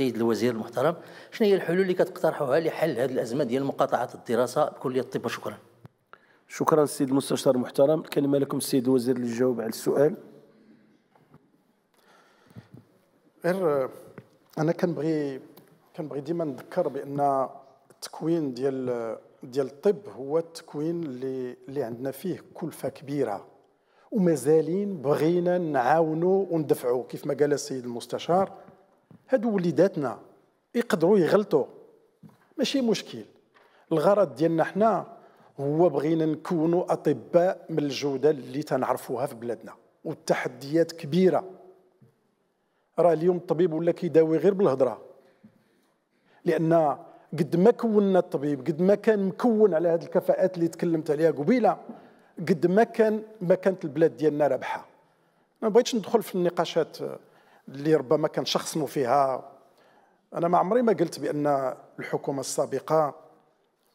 السيد الوزير المحترم شنو هي الحلول اللي كتقترحوها لحل هذه الازمه ديال مقاطعه الدراسه بكليه الطب شكرا شكرا السيد المستشار المحترم الكلمه لكم السيد الوزير للجواب على السؤال غير انا كنبغي كنبغي ديما نذكر بان التكوين ديال ديال الطب هو التكوين اللي اللي عندنا فيه كلفه كبيره ومازالين بغينا نعاونوا وندفعوا كيف ما قال السيد المستشار هادو وليداتنا يقدروا يغلطوا ماشي مشكل الغرض ديالنا حنا هو بغينا نكونوا اطباء من الجوده اللي تنعرفوها في بلادنا والتحديات كبيره راه اليوم الطبيب ولا كيداوي غير بالهضره لان قد ما كونا الطبيب قد ما كان مكون على هذه الكفاءات اللي تكلمت عليها قبيله قد ما كان ما كانت البلاد ديالنا رابحه ما بغيتش ندخل في النقاشات اللي ربما كنشخصنوا فيها انا ما عمري ما قلت بان الحكومه السابقه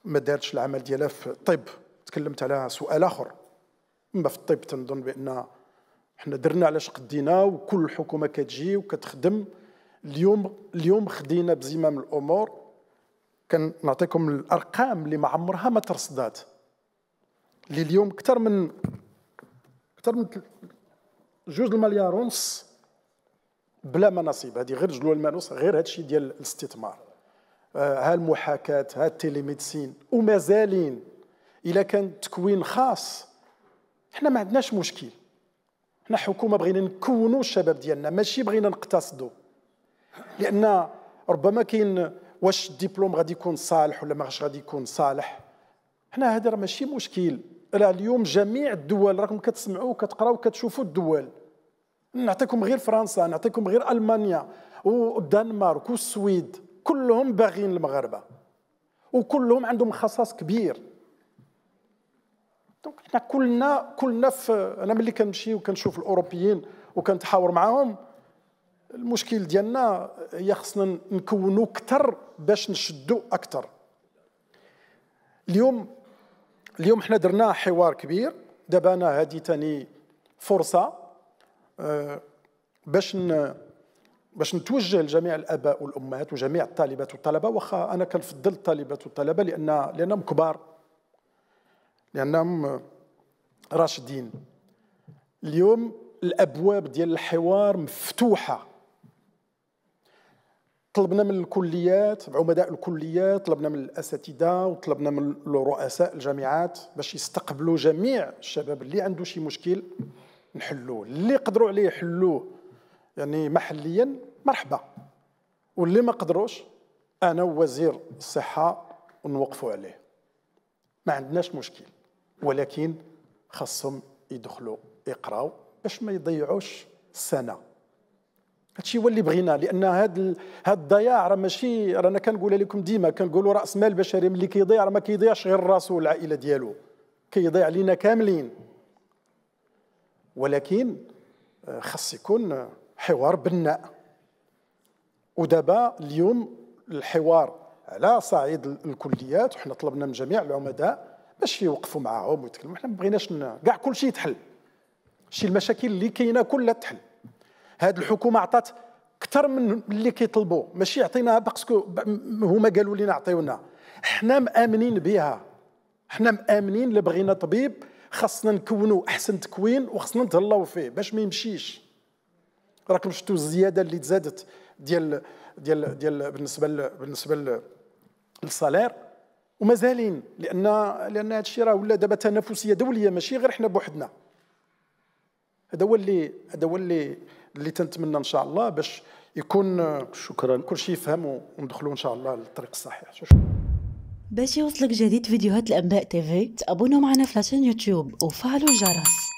ما دارتش العمل ديالها في الطب تكلمت على سؤال اخر اما في الطب تنظن بان حنا درنا علاش قدينا وكل الحكومه كتجي وكتخدم اليوم اليوم خدينا بزمام الامور كنعطيكم الارقام اللي ما عمرها ما ترصدات اللي اليوم اكثر من اكثر من جوج المليار ونص بلا مناصب هذه غير جلو المانوس غير هذا الشيء ديال الاستثمار آه، ها المحاكاة ها التليميدسين ومازالين إلا كان تكوين خاص حنا ما عندناش مشكل حنا حكومة بغينا نكونوا الشباب ديالنا ماشي بغينا نقتصدوا لأن ربما كاين واش الدبلوم غادي يكون صالح ولا ماغاش غادي يكون صالح حنا هذا راه ماشي مشكل راه اليوم جميع الدول راكم كتسمعوا وكتقراوا وكتشوفوا الدول نعطيكم غير فرنسا نعطيكم غير المانيا والدنمارك والسويد كلهم باغيين المغاربه وكلهم عندهم خصاص كبير دونك حنا كلنا كلنا في انا ملي كنمشي وكنشوف الاوروبيين وكنتحاور معاهم المشكل ديالنا هي خصنا نكونوا اكثر باش نشدوا اكثر اليوم اليوم حنا درنا حوار كبير دابا انا هذه ثاني فرصه آه، باش باش نتوجه لجميع الاباء والامهات وجميع الطالبات والطلبه واخا انا كنفضل الطالبات والطلبه لان لانهم كبار لانهم راشدين اليوم الابواب ديال الحوار مفتوحه طلبنا من الكليات عمداء الكليات طلبنا من الاساتذه وطلبنا من رؤساء الجامعات باش يستقبلوا جميع الشباب اللي عنده شي مشكل نحلوه اللي قدروا عليه يحلوه يعني محليا مرحبا واللي ما قدروش انا ووزير الصحه ونوقفوا عليه ما عندناش مشكل ولكن خاصهم يدخلوا يقراو باش ما يضيعوش سنه هادشي هو اللي بغينا لان هاد ال... هاد الضياع راه ماشي رانا كنقولها لكم ديما كنقولوا راس مال بشري ملي كيضيع راه ما كيضيعش غير راسو والعائله ديالو كيضيع لينا كاملين ولكن آه، خاص يكون آه، حوار بناء ودابا اليوم الحوار على صعيد الكليات وحنا طلبنا من جميع العمداء باش يوقفوا معاهم ويتكلموا حنا ما بغيناش كاع كل شيء يتحل شي المشاكل اللي كاينه كلها تحل هاد الحكومه عطات اكثر من اللي كيطلبوا ماشي يعطيناها باسكو هما قالوا لنا عطيونا حنا مامنين بها حنا مامنين اللي بغينا طبيب خاصنا نكونوا احسن تكوين وخاصنا نتهلاو فيه باش ما يمشيش راكم شفتوا الزياده اللي تزادت ديال ديال ديال بالنسبه ل بالنسبه للصالير ومازالين لان لان هذا الشيء راه ولا دابا تنافسيه دوليه ماشي غير حنا بوحدنا هذا هو اللي هذا هو اللي اللي تنتمنى ان شاء الله باش يكون شكرا كل شيء يفهم وندخلوا ان شاء الله للطريق الصحيح شكرا باش يوصلك جديد فيديوهات الانباء تيفي تابونا معنا في لاشين يوتيوب وفعلوا الجرس